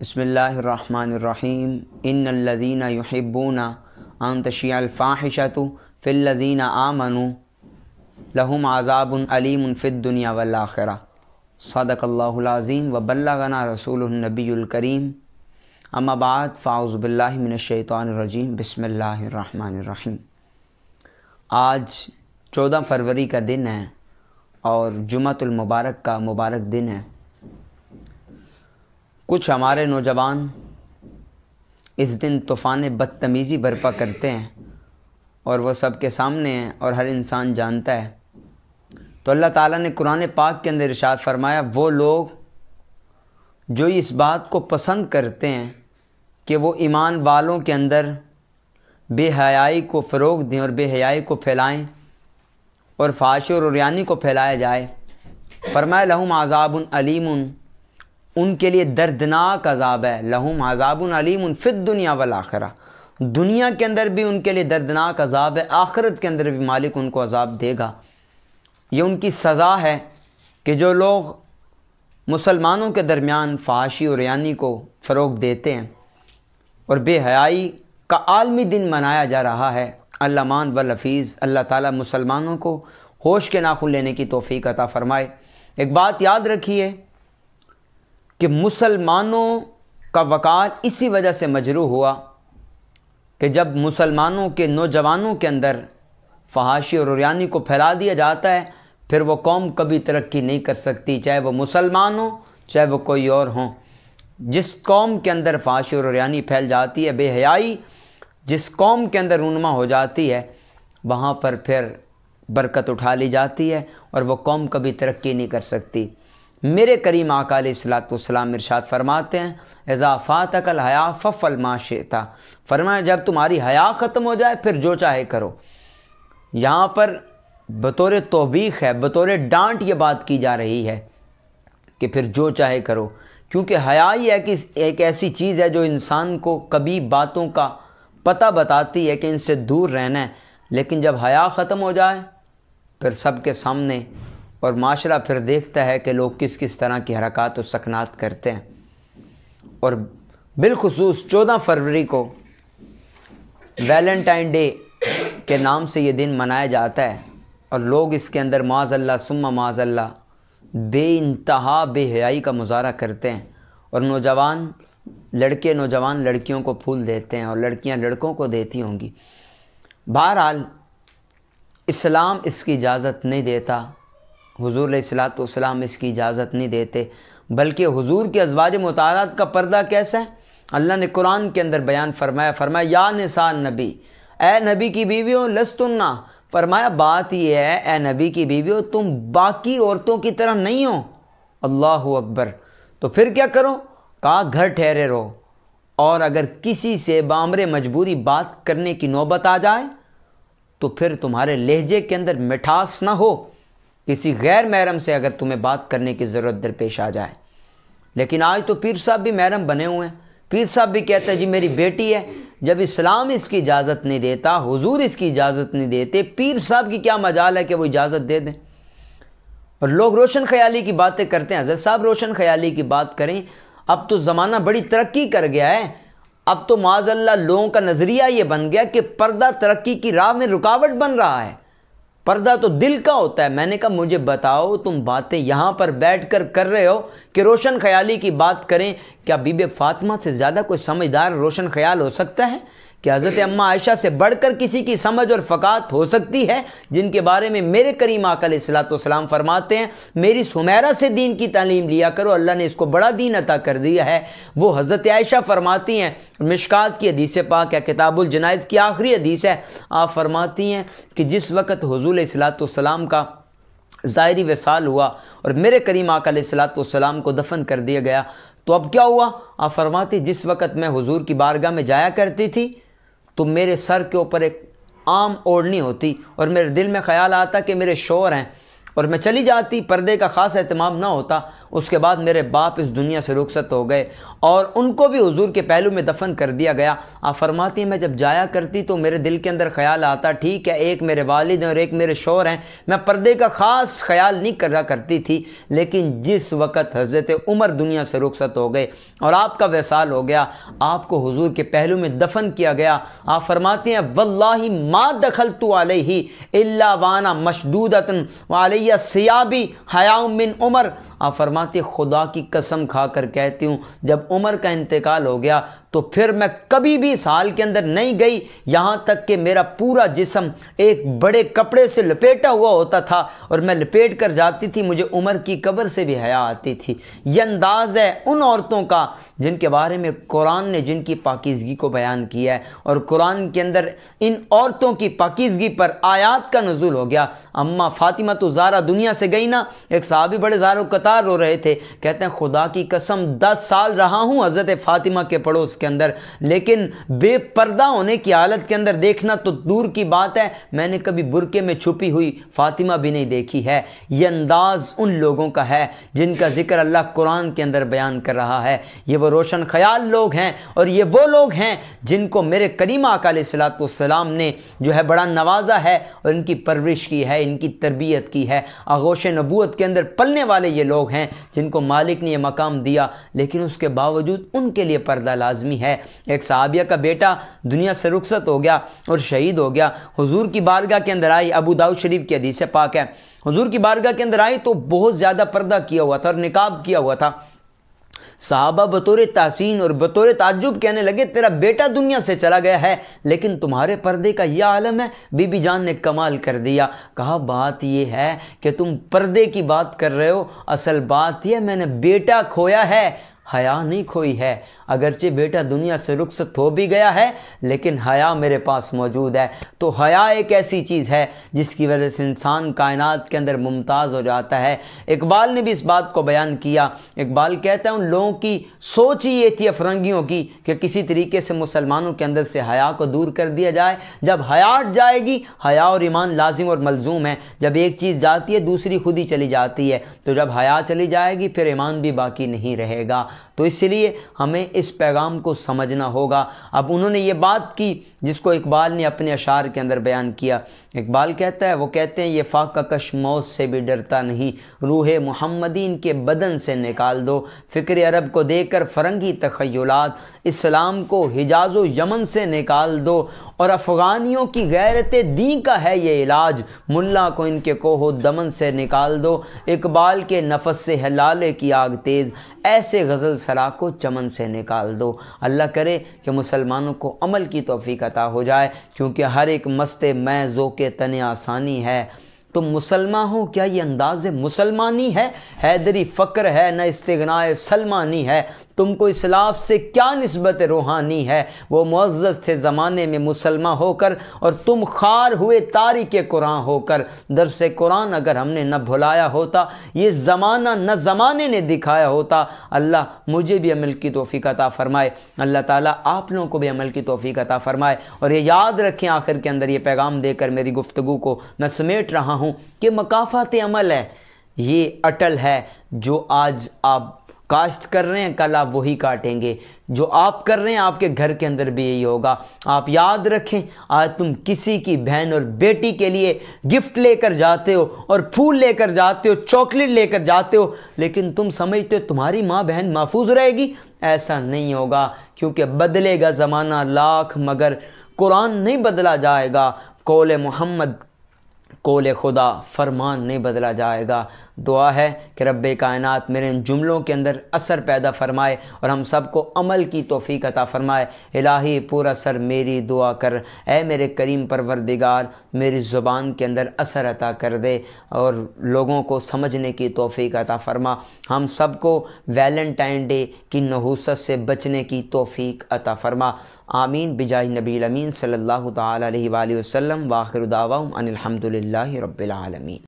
بسم اللہ الرحمن الرحیم ان ان الذین یحبون تشیع فی الذین آمنوا لہم عذاب علیم فی الدنیا والآخرہ صدق اللہ العظیم و رسول النبی الکریم فاعوذ باللہ من الشیطان الرجیم بسم اللہ الرحمن الرحیم آج چودہ فروری کا دن ہے اور جمعۃ المبارک کا مبارک دن ہے کچھ ہمارے نوجوان اس دن طوفان بدتمیزی برپا کرتے ہیں اور وہ سب کے سامنے ہیں اور ہر انسان جانتا ہے تو اللہ تعالیٰ نے قرآن پاک کے اندر ارشاد فرمایا وہ لوگ جو اس بات کو پسند کرتے ہیں کہ وہ ایمان والوں کے اندر بے حیائی کو فروغ دیں اور بے حیائی کو پھیلائیں اور فاش و ریانی کو پھیلایا جائے فرمایا لہم عذاب علیم ان کے لیے دردناک عذاب ہے لہم عذاب العلیم الفط دنیا والآخرہ دنیا کے اندر بھی ان کے لیے دردناک عذاب ہے آخرت کے اندر بھی مالک ان کو عذاب دے گا یہ ان کی سزا ہے کہ جو لوگ مسلمانوں کے درمیان فحاشی اور یعنی کو فروغ دیتے ہیں اور بے حیائی کا عالمی دن منایا جا رہا ہے اللہ مان حفیظ اللہ تعالیٰ مسلمانوں کو ہوش کے ناخل لینے کی توفیق عطا فرمائے ایک بات یاد رکھیے کہ مسلمانوں کا وقار اسی وجہ سے مجروح ہوا کہ جب مسلمانوں کے نوجوانوں کے اندر فحاشی اور ریانی کو پھیلا دیا جاتا ہے پھر وہ قوم کبھی ترقی نہیں کر سکتی چاہے وہ مسلمان ہوں چاہے وہ کوئی اور ہوں جس قوم کے اندر فحاشی اور ریانی پھیل جاتی ہے بے حیائی جس قوم کے اندر رونما ہو جاتی ہے وہاں پر پھر برکت اٹھا لی جاتی ہے اور وہ قوم کبھی ترقی نہیں کر سکتی میرے کریم آقا علیہ اصلاۃ و السلام ارشاد فرماتے ہیں اضافہ الحیاء حیاف فلما شئتا فرمایا جب تمہاری حیا ختم ہو جائے پھر جو چاہے کرو یہاں پر بطور توبیخ ہے بطور ڈانٹ یہ بات کی جا رہی ہے کہ پھر جو چاہے کرو کیونکہ حیا ایک ایسی چیز ہے جو انسان کو کبھی باتوں کا پتہ بتاتی ہے کہ ان سے دور رہنا ہے لیکن جب حیا ختم ہو جائے پھر سب کے سامنے اور معاشرہ پھر دیکھتا ہے کہ لوگ کس کس طرح کی حرکات و سکنات کرتے ہیں اور بالخصوص چودہ فروری کو ویلنٹائن ڈے کے نام سے یہ دن منایا جاتا ہے اور لوگ اس کے اندر معاذ اللہ سمہ معاذ اللہ بے انتہا بے حیائی کا مظاہرہ کرتے ہیں اور نوجوان لڑکے نوجوان لڑکیوں کو پھول دیتے ہیں اور لڑکیاں لڑکوں کو دیتی ہوں گی بہرحال اسلام اس کی اجازت نہیں دیتا حضور علیہ السلام اس کی اجازت نہیں دیتے بلکہ حضور کے ازواج مطالعات کا پردہ کیسا ہے اللہ نے قرآن کے اندر بیان فرمایا فرمایا یا نسان نبی اے نبی کی بیویوں لستنہ فرمایا بات یہ ہے اے نبی کی بیویوں تم باقی عورتوں کی طرح نہیں ہو اللہ اکبر تو پھر کیا کرو کہا گھر ٹھہرے رہو اور اگر کسی سے بامر مجبوری بات کرنے کی نوبت آ جائے تو پھر تمہارے لہجے کے اندر مٹھاس نہ ہو کسی غیر محرم سے اگر تمہیں بات کرنے کی ضرورت درپیش آ جائے لیکن آج تو پیر صاحب بھی محرم بنے ہوئے ہیں پیر صاحب بھی کہتے ہیں جی میری بیٹی ہے جب اسلام اس کی اجازت نہیں دیتا حضور اس کی اجازت نہیں دیتے پیر صاحب کی کیا مجال ہے کہ وہ اجازت دے دیں اور لوگ روشن خیالی کی باتیں کرتے ہیں حضرت صاحب روشن خیالی کی بات کریں اب تو زمانہ بڑی ترقی کر گیا ہے اب تو معاذ اللہ لوگوں کا نظریہ یہ بن گیا کہ پردہ ترقی کی راہ میں رکاوٹ بن رہا ہے پردہ تو دل کا ہوتا ہے میں نے کہا مجھے بتاؤ تم باتیں یہاں پر بیٹھ کر کر رہے ہو کہ روشن خیالی کی بات کریں کیا بی بی فاطمہ سے زیادہ کوئی سمجھدار روشن خیال ہو سکتا ہے کہ حضرت عماں عائشہ سے بڑھ کر کسی کی سمجھ اور فقات ہو سکتی ہے جن کے بارے میں میرے کریم آقا علیہ و فرماتے ہیں میری سمیرہ سے دین کی تعلیم لیا کرو اللہ نے اس کو بڑا دین عطا کر دیا ہے وہ حضرت عائشہ فرماتی ہیں مشکات کی حدیث پاک ہے کتاب الجنائز کی آخری حدیث ہے آپ فرماتی ہیں کہ جس وقت حضور اصلاۃ والسلام کا ظاہری وصال ہوا اور میرے کریم کلیہ صلاح السلام کو دفن کر دیا گیا تو اب کیا ہوا آپ فرماتی جس وقت میں حضور کی بارگاہ میں جایا کرتی تھی تو میرے سر کے اوپر ایک عام اوڑھنی ہوتی اور میرے دل میں خیال آتا کہ میرے شور ہیں اور میں چلی جاتی پردے کا خاص اہتمام نہ ہوتا اس کے بعد میرے باپ اس دنیا سے رخصت ہو گئے اور ان کو بھی حضور کے پہلو میں دفن کر دیا گیا آپ فرماتی ہیں میں جب جایا کرتی تو میرے دل کے اندر خیال آتا ٹھیک ہے ایک میرے والد ہیں اور ایک میرے شور ہیں میں پردے کا خاص خیال نہیں کرا کرتی تھی لیکن جس وقت حضرت عمر دنیا سے رخصت ہو گئے اور آپ کا ویسال ہو گیا آپ کو حضور کے پہلو میں دفن کیا گیا آپ فرماتی ہیں واللہ ما دخلت علیہ اللہ وانا مشدودتن علیہ علیہ سیابی حیام من عمر آپ فرماتے خدا کی قسم کھا کر کہتی ہوں جب عمر کا انتقال ہو گیا تو پھر میں کبھی بھی سال کے اندر نہیں گئی یہاں تک کہ میرا پورا جسم ایک بڑے کپڑے سے لپیٹا ہوا ہوتا تھا اور میں لپیٹ کر جاتی تھی مجھے عمر کی قبر سے بھی حیا آتی تھی یہ انداز ہے ان عورتوں کا جن کے بارے میں قرآن نے جن کی پاکیزگی کو بیان کیا ہے اور قرآن کے اندر ان عورتوں کی پاکیزگی پر آیات کا نزول ہو گیا اماں فاطمہ تو زارہ دنیا سے گئی نا ایک صحابی بڑے زار و قطار رو رہے تھے کہتے ہیں خدا کی قسم دس سال رہا ہوں حضرت فاطمہ کے پڑوس کے کے اندر لیکن بے پردہ ہونے کی حالت کے اندر دیکھنا تو دور کی بات ہے میں نے کبھی برقعے میں چھپی ہوئی فاطمہ بھی نہیں دیکھی ہے یہ انداز ان لوگوں کا ہے جن کا ذکر اللہ قرآن کے اندر بیان کر رہا ہے یہ وہ روشن خیال لوگ ہیں اور یہ وہ لوگ ہیں جن کو میرے کریمہ آقا علیہ السلام نے جو ہے بڑا نوازا ہے اور ان کی پرورش کی ہے ان کی تربیت کی ہے آغوش نبوت کے اندر پلنے والے یہ لوگ ہیں جن کو مالک نے یہ مقام دیا لیکن اس کے باوجود ان کے لیے پردہ لازمی کہانی ہے ایک صحابیہ کا بیٹا دنیا سے رخصت ہو گیا اور شہید ہو گیا حضور کی بارگاہ کے اندر آئی ابو داؤ شریف کی حدیث پاک ہے حضور کی بارگاہ کے اندر آئی تو بہت زیادہ پردہ کیا ہوا تھا اور نقاب کیا ہوا تھا صحابہ بطور تحسین اور بطور تعجب کہنے لگے تیرا بیٹا دنیا سے چلا گیا ہے لیکن تمہارے پردے کا یہ عالم ہے بی بی جان نے کمال کر دیا کہا بات یہ ہے کہ تم پردے کی بات کر رہے ہو اصل بات یہ میں نے بیٹا کھویا ہے حیا نہیں کھوئی ہے اگرچہ بیٹا دنیا سے رخصت ہو بھی گیا ہے لیکن حیا میرے پاس موجود ہے تو حیا ایک ایسی چیز ہے جس کی وجہ سے انسان کائنات کے اندر ممتاز ہو جاتا ہے اقبال نے بھی اس بات کو بیان کیا اقبال کہتا ہے ان لوگوں کی سوچ ہی یہ تھی افرنگیوں کی کہ کسی طریقے سے مسلمانوں کے اندر سے حیا کو دور کر دیا جائے جب حیات جائے گی حیا اور ایمان لازم اور ملزوم ہے جب ایک چیز جاتی ہے دوسری خود ہی چلی جاتی ہے تو جب حیاء چلی جائے گی پھر ایمان بھی باقی نہیں رہے گا تو اس لیے ہمیں اس پیغام کو سمجھنا ہوگا اب انہوں نے یہ بات کی جس کو اقبال نے اپنے اشعار کے اندر بیان کیا اقبال کہتا ہے وہ کہتے ہیں یہ فاقہ کش موت سے بھی ڈرتا نہیں روح محمدین کے بدن سے نکال دو فکر عرب کو دے کر فرنگی تخیلات اسلام کو حجاز و یمن سے نکال دو اور افغانیوں کی غیرت دین کا ہے یہ علاج ملا کو ان کے کوہو دمن سے نکال دو اقبال کے نفس سے حلالے کی آگ تیز ایسے غزل سرا کو چمن سے نکال دو اللہ کرے کہ مسلمانوں کو عمل کی توفیق عطا ہو جائے کیونکہ ہر ایک مست میں ذوق تن آسانی ہے تو مسلمہ ہو کیا یہ انداز مسلمانی ہے حیدری فقر ہے نہ استغنائے سلمانی ہے تم کو اسلاف سے کیا نسبت روحانی ہے وہ معزز تھے زمانے میں مسلمہ ہو کر اور تم خار ہوئے تاریخ قرآن ہو کر درس قرآن اگر ہم نے نہ بھلایا ہوتا یہ زمانہ نہ زمانے نے دکھایا ہوتا اللہ مجھے بھی عمل کی توفیق عطا فرمائے اللہ تعالیٰ آپ لوگوں کو بھی عمل کی توفیق عطا فرمائے اور یہ یاد رکھیں آخر کے اندر یہ پیغام دے کر میری گفتگو کو میں سمیٹ رہا ہوں کہ مقافات عمل ہے یہ اٹل ہے جو آج آپ کاشت کر رہے ہیں کل آپ وہی کاٹیں گے جو آپ کر رہے ہیں آپ کے گھر کے اندر بھی یہی ہوگا آپ یاد رکھیں آج تم کسی کی بہن اور بیٹی کے لیے گفٹ لے کر جاتے ہو اور پھول لے کر جاتے ہو چاکلیٹ لے کر جاتے ہو لیکن تم سمجھتے ہو تمہاری ماں بہن محفوظ رہے گی ایسا نہیں ہوگا کیونکہ بدلے گا زمانہ لاکھ مگر قرآن نہیں بدلا جائے گا کول محمد کول خدا فرمان نہیں بدلا جائے گا دعا ہے کہ رب کائنات میرے ان جملوں کے اندر اثر پیدا فرمائے اور ہم سب کو عمل کی توفیق عطا فرمائے الہی پورا اثر میری دعا کر اے میرے کریم پروردگار میری زبان کے اندر اثر عطا کر دے اور لوگوں کو سمجھنے کی توفیق عطا فرما ہم سب کو ویلنٹائن ڈے کی نحوست سے بچنے کی توفیق عطا فرما آمین بجاہ نبی الامین صلی اللہ تعالی علیہ وسلم واقر الدم الحمد الحمدللہ رب العالمین